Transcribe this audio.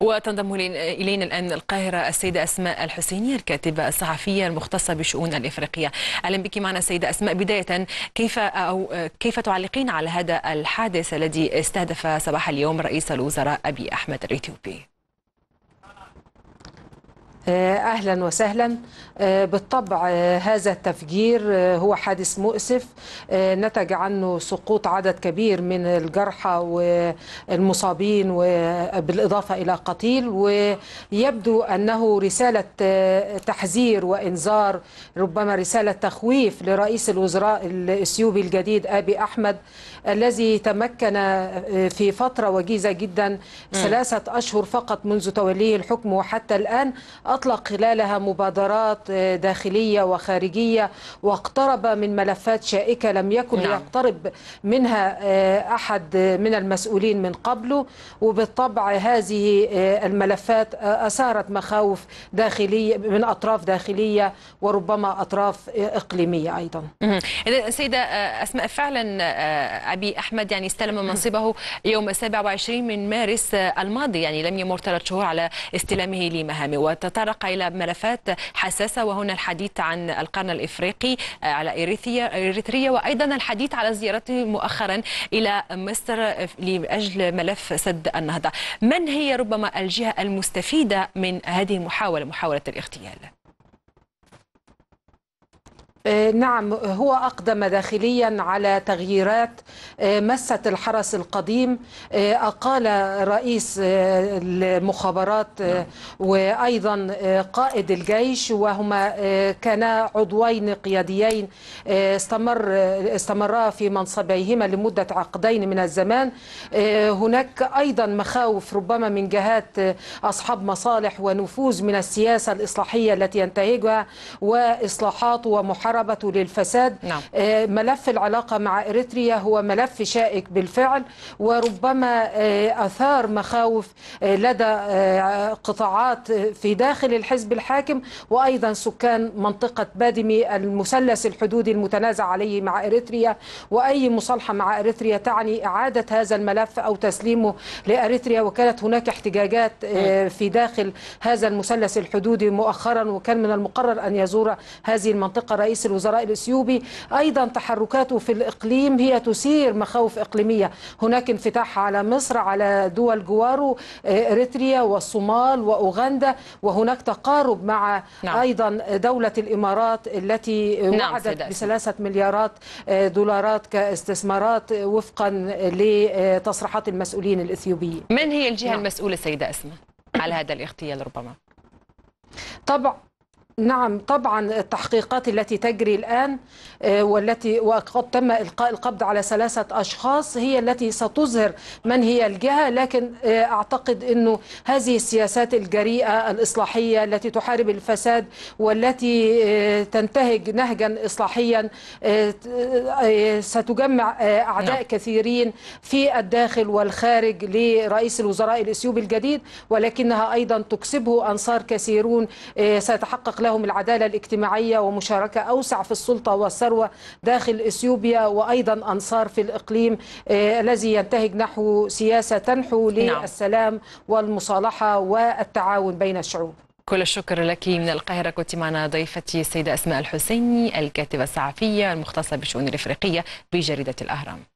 وتنضم إلينا الآن من القاهرة السيدة أسماء الحسيني الكاتبة الصحفية المختصة بشؤون الإفريقية أهلا بك معنا السيدة أسماء بداية كيف أو كيف تعلقين على هذا الحادث الذي استهدف صباح اليوم رئيس الوزراء أبي أحمد الإثيوبي آه، اهلا وسهلا آه، بالطبع آه، هذا التفجير هو حادث مؤسف نتج عنه سقوط عدد كبير من الجرحى والمصابين بالاضافه الى قتيل ويبدو انه رساله تحذير وانذار ربما رساله تخويف لرئيس الوزراء الاثيوبي الجديد ابي احمد الذي تمكن في فتره وجيزه جدا ثلاثه اشهر فقط منذ توليه الحكم وحتى الان أطلق خلالها مبادرات آه، داخلية وخارجية واقترب من ملفات شائكة لم يكن نعم. يقترب منها آه، أحد من المسؤولين من قبله وبالطبع هذه آه، الملفات أثارت مخاوف داخلية من أطراف داخلية وربما أطراف إقليمية أيضا سيدة أسماء فعلا أبي أحمد يعني استلم منصبه يوم 27 من مارس الماضي يعني لم يمر ثلاث شهور على استلامه لمهامه وتطرق نتطرق إلى ملفات حساسة وهنا الحديث عن القرن الإفريقي آه، على إريتريا وأيضا الحديث على زيارته مؤخرا إلى مصر لأجل ملف سد النهضة من هي ربما الجهة المستفيدة من هذه المحاولة محاولة الاغتيال آه، نعم هو أقدم داخليا على تغييرات آه، مست الحرس القديم آه، أقال رئيس المخابرات نعم. وأيضا قائد الجيش وهما كانا عضوين قياديين استمر استمرا في منصبيهما لمدة عقدين من الزمان هناك أيضا مخاوف ربما من جهات أصحاب مصالح ونفوذ من السياسة الإصلاحية التي ينتهجها وإصلاحات ومحاربة هربته للفساد نعم. آه، ملف العلاقة مع إريتريا هو ملف شائك بالفعل وربما آه، أثار مخاوف آه، لدى قطاعات في داخل الحزب الحاكم وأيضا سكان منطقة بادمي المثلث الحدودي المتنازع عليه مع إريتريا وأي مصالحة مع إريتريا تعني إعادة هذا الملف أو تسليمه لأريتريا وكانت هناك احتجاجات نعم. في داخل هذا المثلث الحدودي مؤخرا وكان من المقرر أن يزور هذه المنطقة رئيس الوزراء الإثيوبي أيضا تحركاته في الإقليم هي تثير مخاوف إقليمية هناك انفتاح على مصر على دول جواره إريتريا والصومال وأوغندا وهناك تقارب مع نعم. أيضا دولة الإمارات التي نعم بثلاثة مليارات دولارات كاستثمارات وفقا لتصريحات المسؤولين الإثيوبيين من هي الجهة نعم. المسؤولة سيدة أسماء على هذا الاغتيال ربما؟ طبعا نعم طبعا التحقيقات التي تجري الآن آه، والتي وقد تم إلقاء القبض على ثلاثة أشخاص هي التي ستظهر من هي الجهة لكن آه، أعتقد أنه هذه السياسات الجريئة الإصلاحية التي تحارب الفساد والتي آه، تنتهج نهجا إصلاحيا ستجمع أعداء نعم. كثيرين في الداخل والخارج لرئيس الوزراء الإثيوبي الجديد ولكنها أيضا تكسبه أنصار كثيرون سيتحقق لهم العدالة الاجتماعية ومشاركة أوسع في السلطة والثروة داخل إثيوبيا وأيضا أنصار في الإقليم آه، الذي ينتهج نحو سياسة تنحو للسلام نعم. والمصالحة والتعاون بين الشعوب كل الشكر لك من القاهرة كنت معنا ضيفتي السيدة أسماء الحسيني الكاتبة الصحفية المختصة بالشؤون الإفريقية بجريدة الأهرام